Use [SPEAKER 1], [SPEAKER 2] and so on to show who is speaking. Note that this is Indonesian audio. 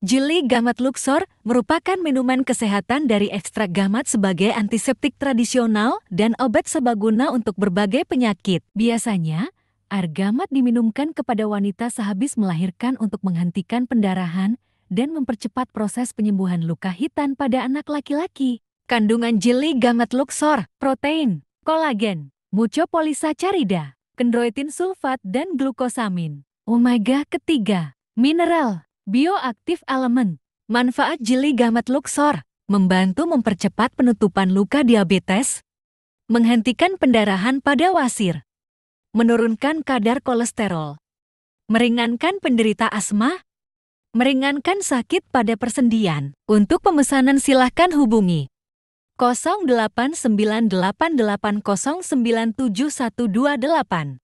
[SPEAKER 1] Jeli gamat Luxor merupakan minuman kesehatan dari ekstrak gamat sebagai antiseptik tradisional dan obat sebaguna untuk berbagai penyakit. Biasanya, argamat diminumkan kepada wanita sehabis melahirkan untuk menghentikan pendarahan dan mempercepat proses penyembuhan luka hitam pada anak laki-laki. Kandungan jeli gamat Luxor, protein, kolagen, mucopolisacarida, kendroitin sulfat dan glukosamin. Omega oh ketiga, mineral Bioaktif elemen. Manfaat jeli gamat Luxor membantu mempercepat penutupan luka diabetes, menghentikan pendarahan pada wasir, menurunkan kadar kolesterol, meringankan penderita asma, meringankan sakit pada persendian. Untuk pemesanan silahkan hubungi 0898809718.